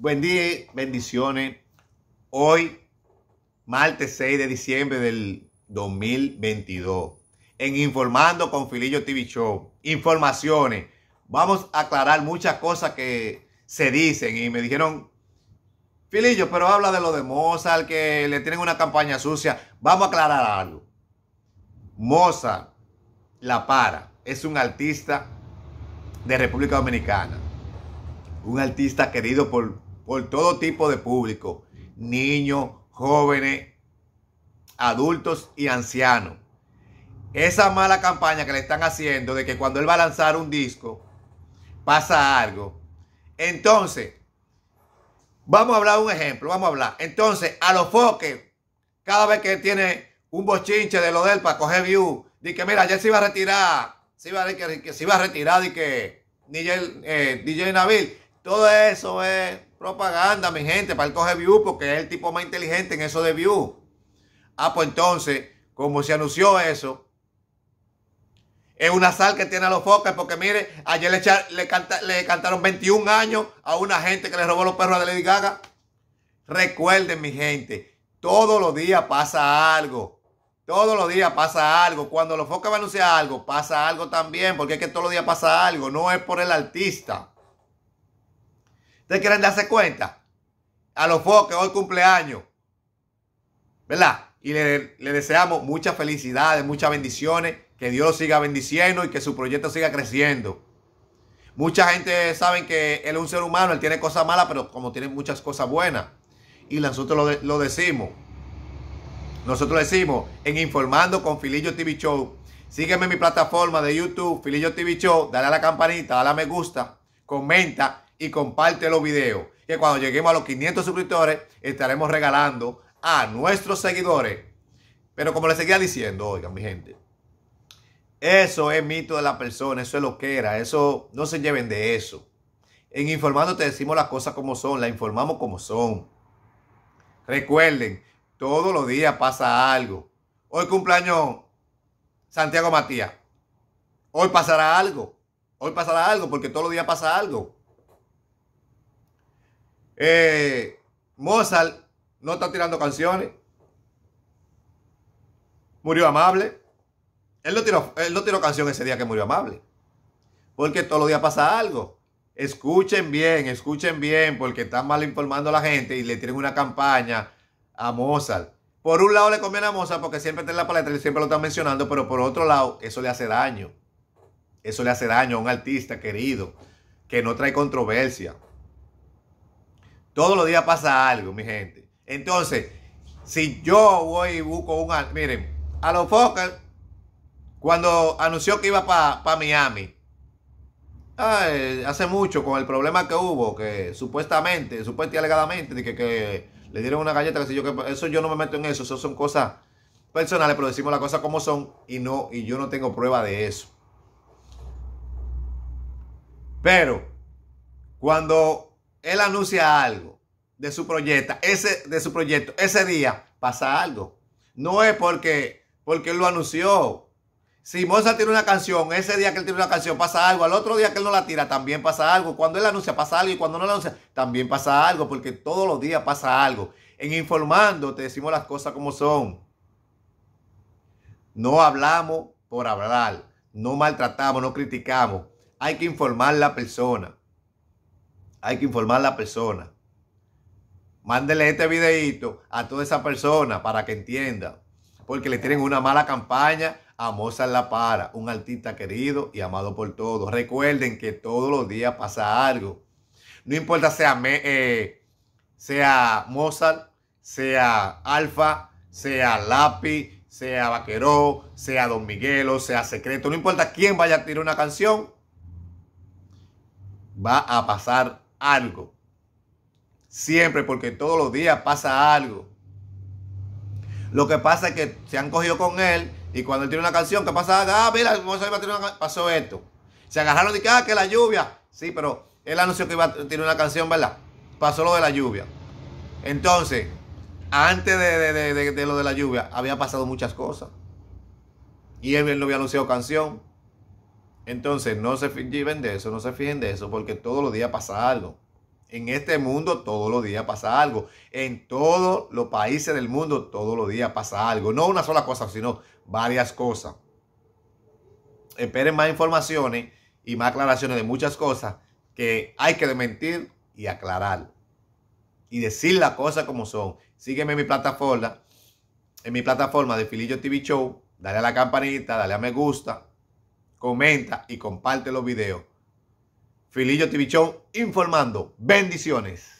Buen día, bendiciones. Hoy, martes 6 de diciembre del 2022, en Informando con Filillo TV Show. Informaciones. Vamos a aclarar muchas cosas que se dicen y me dijeron, Filillo, pero habla de lo de Mozart, que le tienen una campaña sucia. Vamos a aclarar algo. Mozart La Para es un artista de República Dominicana. Un artista querido por por todo tipo de público, niños, jóvenes, adultos y ancianos. Esa mala campaña que le están haciendo de que cuando él va a lanzar un disco pasa algo. Entonces, vamos a hablar un ejemplo, vamos a hablar. Entonces, a los foques, cada vez que tiene un bochinche de lo del para coger view, di que mira, ya se iba a retirar, se iba a, se iba a retirar, y que DJ, eh, DJ Nabil, todo eso es Propaganda, mi gente, para el coge view, porque es el tipo más inteligente en eso de view. Ah, pues entonces, como se anunció eso, es una sal que tiene a los focas, porque mire, ayer le, cantaron 21 años a una gente que le robó los perros a Lady Gaga. Recuerden, mi gente, todos los días pasa algo. Todos los días pasa algo. Cuando los focas van a anunciar algo, pasa algo también, porque es que todos los días pasa algo. No es por el artista. ¿Ustedes quieren darse cuenta? A los que hoy cumpleaños. ¿Verdad? Y le, deseamos muchas felicidades, muchas bendiciones, que Dios siga bendiciendo y que su proyecto siga creciendo. Mucha gente sabe que él es un ser humano, él tiene cosas malas, pero como tiene muchas cosas buenas. Y nosotros lo, lo decimos. Nosotros decimos en Informando con Filillo TV Show. Sígueme en mi plataforma de YouTube, Filillo TV Show. Dale a la campanita, dale a me gusta, comenta y comparte los videos. Que cuando lleguemos a los 500 suscriptores, estaremos regalando a nuestros seguidores. Pero como les seguía diciendo, oigan, mi gente, eso es mito de la persona, eso es lo que era, eso no se lleven de eso. En Informando te decimos las cosas como son, las informamos como son. Recuerden, todos los días pasa algo. Hoy cumpleaños Santiago Matías. Hoy pasará algo. Hoy pasará algo porque todos los días pasa algo. Eh, Mozart no está tirando canciones. Murió amable. Él no, tiró, él no canción ese día que murió amable. Porque todos los días pasa algo. Escuchen bien, escuchen bien, porque están mal informando a la gente y le tienen una campaña a Mozart. Por un lado le conviene a Mozart porque siempre está en la paleta y siempre lo están mencionando, pero por otro lado eso le hace daño. Eso le hace daño a un artista querido que no trae controversia. Todos los días pasa algo, mi gente. Entonces, si yo voy y busco un... Miren, a los Fokker, cuando anunció que iba para Miami, hace mucho con el problema que hubo, que supuestamente, supuestamente y alegadamente, que, le dieron una galleta, que yo, eso yo no me meto en eso, eso son cosas personales, pero decimos las cosas como son y no, y yo no tengo prueba de eso. Pero cuando él anuncia algo de su proyecto, ese, de su proyecto, ese día pasa algo. No es porque, porque él lo anunció. Si Mozart tiene una canción, ese día que él tiene una canción pasa algo, al otro día que él no la tira también pasa algo. Cuando él anuncia pasa algo y cuando no la anuncia también pasa algo, porque todos los días pasa algo. En informando te decimos las cosas como son. No hablamos por hablar, no maltratamos, no criticamos. Hay que informar a la persona hay que informar a la persona. Mándele este videito a toda esa persona para que entienda. Porque le tienen una mala campaña a Mozart La Para, un artista querido y amado por todos. Recuerden que todos los días pasa algo. No importa sea, eh, sea Mozart, sea Alfa, sea Lápiz, sea Vaqueró, sea Don Miguelo, sea Secreto. No importa quién vaya a tirar una canción, va a pasar algo. Siempre, porque todos los días pasa algo. Lo que pasa es que se han cogido con él y cuando él tiene una canción, ¿qué pasa? Ah, mira, pasó esto. Se agarraron y que, ah, que la lluvia. Sí, pero él anunció que iba a tener una canción, ¿verdad? Pasó lo de la lluvia. Entonces, antes de, de lo de la lluvia, había pasado muchas cosas. Y él no había anunciado canción. Entonces, no se fijen de eso, no se fijen de eso, porque todos los días pasa algo. En este mundo todos los días pasa algo. En todos los países del mundo todos los días pasa algo. No una sola cosa, sino varias cosas. Esperen más informaciones y más aclaraciones de muchas cosas que hay que desmentir y aclarar. Y decir las cosas como son. Sígueme en mi plataforma, en mi plataforma de Filillo TV Show. Dale a la campanita, dale a me gusta comenta y comparte los videos. Filillo Tibichón informando. Bendiciones.